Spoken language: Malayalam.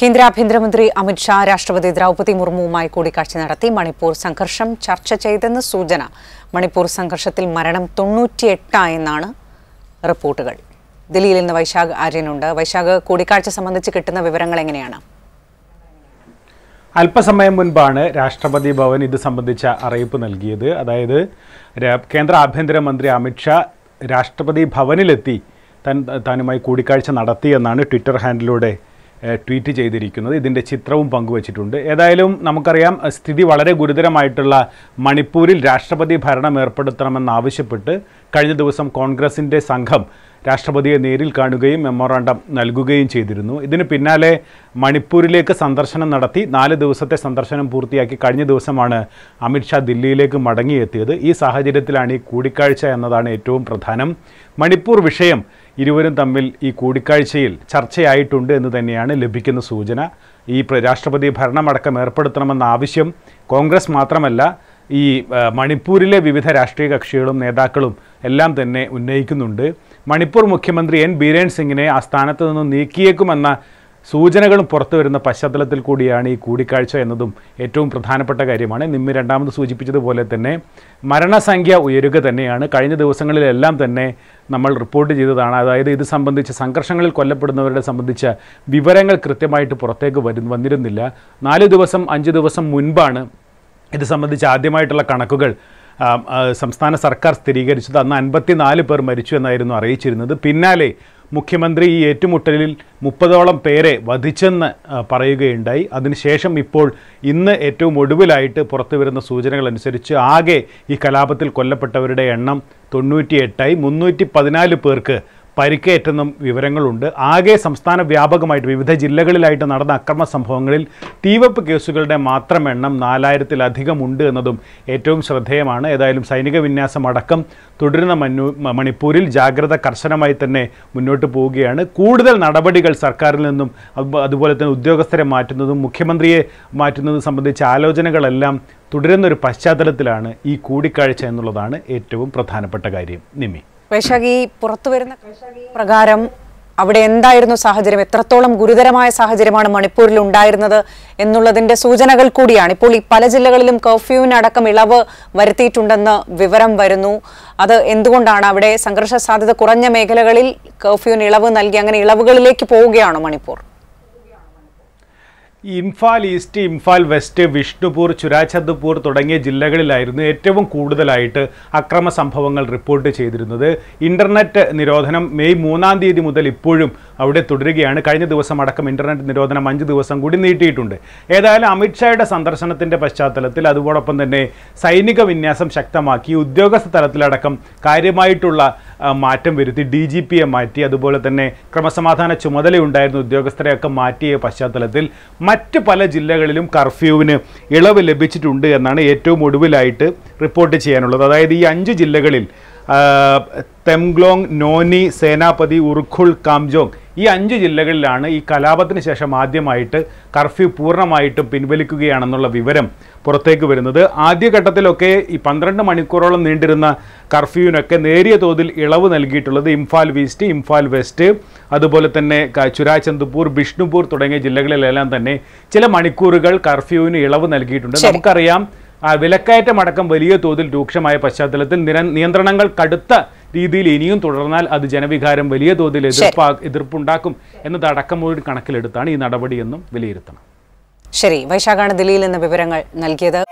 കേന്ദ്ര ആഭ്യന്തരമന്ത്രി അമിത്ഷാ രാഷ്ട്രപതി ദ്രൗപതി മുർമുവുമായി കൂടിക്കാഴ്ച നടത്തി മണിപ്പൂർ സംഘർഷം ചർച്ച ചെയ്തെന്ന് സൂചന മണിപ്പൂർ സംഘർഷത്തിൽ മരണം തൊണ്ണൂറ്റിയെട്ടായെന്നാണ് റിപ്പോർട്ടുകൾ ദില്ലിയിൽ നിന്ന് വൈശാഖ് ആര്യനുണ്ട് വൈശാഖ് കൂടിക്കാഴ്ച സംബന്ധിച്ച് കിട്ടുന്ന വിവരങ്ങൾ എങ്ങനെയാണ് അല്പസമയം മുൻപാണ് രാഷ്ട്രപതി ഭവൻ ഇത് സംബന്ധിച്ച അറിയിപ്പ് നൽകിയത് അതായത് കേന്ദ്ര ആഭ്യന്തരമന്ത്രി അമിത്ഷാ രാഷ്ട്രപതി ഭവനിലെത്തി തൻ താനുമായി കൂടിക്കാഴ്ച നടത്തിയെന്നാണ് ട്വിറ്റർ ഹാൻഡിലൂടെ ട്വീറ്റ് ചെയ്തിരിക്കുന്നത് ഇതിൻ്റെ ചിത്രവും പങ്കുവച്ചിട്ടുണ്ട് ഏതായാലും നമുക്കറിയാം സ്ഥിതി വളരെ ഗുരുതരമായിട്ടുള്ള മണിപ്പൂരിൽ രാഷ്ട്രപതി ഭരണം ഏർപ്പെടുത്തണമെന്നാവശ്യപ്പെട്ട് കഴിഞ്ഞ ദിവസം കോൺഗ്രസിൻ്റെ സംഘം രാഷ്ട്രപതിയെ നേരിൽ കാണുകയും മെമ്മോറാണ്ടം നൽകുകയും ചെയ്തിരുന്നു ഇതിന് പിന്നാലെ മണിപ്പൂരിലേക്ക് സന്ദർശനം നടത്തി നാല് ദിവസത്തെ സന്ദർശനം പൂർത്തിയാക്കി കഴിഞ്ഞ ദിവസമാണ് അമിത്ഷാ ദില്ലിയിലേക്ക് മടങ്ങിയെത്തിയത് ഈ സാഹചര്യത്തിലാണ് ഈ കൂടിക്കാഴ്ച എന്നതാണ് ഏറ്റവും പ്രധാനം മണിപ്പൂർ വിഷയം ഇരുവരും തമ്മിൽ ഈ കൂടിക്കാഴ്ചയിൽ ചർച്ചയായിട്ടുണ്ട് എന്ന് തന്നെയാണ് ലഭിക്കുന്ന സൂചന ഈ രാഷ്ട്രപതി ഭരണമടക്കം ഏർപ്പെടുത്തണമെന്ന ആവശ്യം കോൺഗ്രസ് മാത്രമല്ല ഈ മണിപ്പൂരിലെ വിവിധ രാഷ്ട്രീയ കക്ഷികളും നേതാക്കളും എല്ലാം തന്നെ ഉന്നയിക്കുന്നുണ്ട് മണിപ്പൂർ മുഖ്യമന്ത്രി എൻ ബീരേൻ സിംഗിനെ ആ സ്ഥാനത്ത് നിന്നും നീക്കിയേക്കുമെന്ന സൂചനകളും പുറത്തു വരുന്ന പശ്ചാത്തലത്തിൽ കൂടിയാണ് ഈ കൂടിക്കാഴ്ച എന്നതും ഏറ്റവും പ്രധാനപ്പെട്ട കാര്യമാണ് നിമ്മ രണ്ടാമത് സൂചിപ്പിച്ചതുപോലെ തന്നെ മരണസംഖ്യ ഉയരുക തന്നെയാണ് കഴിഞ്ഞ ദിവസങ്ങളിലെല്ലാം തന്നെ നമ്മൾ റിപ്പോർട്ട് ചെയ്തതാണ് അതായത് ഇത് സംബന്ധിച്ച് സംഘർഷങ്ങളിൽ കൊല്ലപ്പെടുന്നവരുടെ സംബന്ധിച്ച വിവരങ്ങൾ കൃത്യമായിട്ട് പുറത്തേക്ക് വരു വന്നിരുന്നില്ല നാല് ദിവസം അഞ്ച് ദിവസം മുൻപാണ് ഇത് സംബന്ധിച്ച് ആദ്യമായിട്ടുള്ള കണക്കുകൾ സംസ്ഥാന സർക്കാർ സ്ഥിരീകരിച്ചത് അന്ന് നാല് പേർ മരിച്ചു എന്നായിരുന്നു അറിയിച്ചിരുന്നത് പിന്നാലെ മുഖ്യമന്ത്രി ഈ ഏറ്റുമുട്ടലിൽ മുപ്പതോളം പേരെ വധിച്ചെന്ന് പറയുകയുണ്ടായി അതിനുശേഷം ഇപ്പോൾ ഇന്ന് ഏറ്റവും ഒടുവിലായിട്ട് പുറത്തുവരുന്ന സൂചനകൾ അനുസരിച്ച് ആകെ ഈ കലാപത്തിൽ കൊല്ലപ്പെട്ടവരുടെ എണ്ണം തൊണ്ണൂറ്റിയെട്ടായി മുന്നൂറ്റി പതിനാല് പേർക്ക് പരിക്കേറ്റെന്നും വിവരങ്ങളുണ്ട് ആകെ സംസ്ഥാന വ്യാപകമായിട്ട് വിവിധ ജില്ലകളിലായിട്ട് നടന്ന അക്രമ സംഭവങ്ങളിൽ തീവപ്പ് കേസുകളുടെ മാത്രം എണ്ണം നാലായിരത്തിലധികം ഉണ്ട് എന്നതും ഏറ്റവും ശ്രദ്ധേയമാണ് ഏതായാലും സൈനിക വിന്യാസം അടക്കം തുടരുന്ന മണിപ്പൂരിൽ ജാഗ്രത കർശനമായി തന്നെ മുന്നോട്ട് പോവുകയാണ് കൂടുതൽ നടപടികൾ സർക്കാരിൽ നിന്നും അതുപോലെ തന്നെ ഉദ്യോഗസ്ഥരെ മാറ്റുന്നതും മുഖ്യമന്ത്രിയെ മാറ്റുന്നതും സംബന്ധിച്ച ആലോചനകളെല്ലാം തുടരുന്നൊരു പശ്ചാത്തലത്തിലാണ് ഈ കൂടിക്കാഴ്ച എന്നുള്ളതാണ് ഏറ്റവും പ്രധാനപ്പെട്ട കാര്യം നിമി വൈശാഖി പുറത്തു വരുന്ന പ്രകാരം അവിടെ എന്തായിരുന്നു സാഹചര്യം എത്രത്തോളം ഗുരുതരമായ സാഹചര്യമാണ് മണിപ്പൂരിൽ ഉണ്ടായിരുന്നത് എന്നുള്ളതിന്റെ സൂചനകൾ കൂടിയാണ് ഇപ്പോൾ ഈ പല ജില്ലകളിലും കർഫ്യൂവിനടക്കം ഇളവ് വരുത്തിയിട്ടുണ്ടെന്ന് വിവരം വരുന്നു അത് എന്തുകൊണ്ടാണ് അവിടെ സംഘർഷ സാധ്യത കുറഞ്ഞ മേഖലകളിൽ കർഫ്യൂവിന് ഇളവ് നൽകി അങ്ങനെ ഇളവുകളിലേക്ക് പോവുകയാണോ മണിപ്പൂർ ഇംഫാൽ ഈസ്റ്റ് ഇംഫാൽ വെസ്റ്റ് വിഷ്ണുപൂർ ചുരാചന്ദ്പൂർ തുടങ്ങിയ ജില്ലകളിലായിരുന്നു ഏറ്റവും കൂടുതലായിട്ട് അക്രമ സംഭവങ്ങൾ റിപ്പോർട്ട് ചെയ്തിരുന്നത് ഇൻ്റർനെറ്റ് നിരോധനം മെയ് മൂന്നാം തീയതി മുതൽ ഇപ്പോഴും അവിടെ തുടരുകയാണ് കഴിഞ്ഞ ദിവസം അടക്കം ഇൻ്റർനെറ്റ് നിരോധനം അഞ്ച് ദിവസം കൂടി നീട്ടിയിട്ടുണ്ട് ഏതായാലും അമിത്ഷായുടെ സന്ദർശനത്തിൻ്റെ പശ്ചാത്തലത്തിൽ അതോടൊപ്പം തന്നെ സൈനിക വിന്യാസം ശക്തമാക്കി ഉദ്യോഗസ്ഥ തലത്തിലടക്കം കാര്യമായിട്ടുള്ള മാറ്റം വരുത്തി ഡി ജി പിയെ മാറ്റി അതുപോലെ തന്നെ ക്രമസമാധാന ചുമതലയുണ്ടായിരുന്ന ഉദ്യോഗസ്ഥരെയൊക്കെ മാറ്റിയ പശ്ചാത്തലത്തിൽ മറ്റ് പല ജില്ലകളിലും കർഫ്യൂവിന് ഇളവ് ലഭിച്ചിട്ടുണ്ട് എന്നാണ് ഏറ്റവും ഒടുവിലായിട്ട് റിപ്പോർട്ട് ചെയ്യാനുള്ളത് അതായത് ഈ അഞ്ച് ജില്ലകളിൽ തെംഗ്ലോങ് നോനി സേനാപതി ഉർഖുൾ കാംജോങ് ഈ അഞ്ച് ജില്ലകളിലാണ് ഈ കലാപത്തിന് ശേഷം ആദ്യമായിട്ട് കർഫ്യൂ പൂർണ്ണമായിട്ടും പിൻവലിക്കുകയാണെന്നുള്ള വിവരം പുറത്തേക്ക് വരുന്നത് ആദ്യഘട്ടത്തിലൊക്കെ ഈ പന്ത്രണ്ട് മണിക്കൂറോളം നീണ്ടിരുന്ന കർഫ്യൂവിനൊക്കെ നേരിയ തോതിൽ ഇളവ് നൽകിയിട്ടുള്ളത് ഇംഫാൽ വീസ്റ്റ് ഇംഫാൽ വെസ്റ്റ് അതുപോലെ തന്നെ ചുരാചന്ദ്പൂർ ബിഷ്ണുപൂർ തുടങ്ങിയ ജില്ലകളിലെല്ലാം തന്നെ ചില മണിക്കൂറുകൾ കർഫ്യൂവിന് ഇളവ് നൽകിയിട്ടുണ്ട് നമുക്കറിയാം വിലക്കയറ്റം അടക്കം വലിയ തോതിൽ രൂക്ഷമായ പശ്ചാത്തലത്തിൽ നിയന്ത്രണങ്ങൾ കടുത്ത രീതിയിൽ ഇനിയും തുടർന്നാൽ അത് ജനവികാരം വലിയ തോതിൽ എതിർപ്പാ എതിർപ്പുണ്ടാക്കും എന്നതടക്കം ഒരു കണക്കിലെടുത്താണ് ഈ നടപടിയെന്നും വിലയിരുത്തണം ശരി വൈശാഖാണ് ദില്ലിയിൽ നിന്ന് വിവരങ്ങൾ നൽകിയത്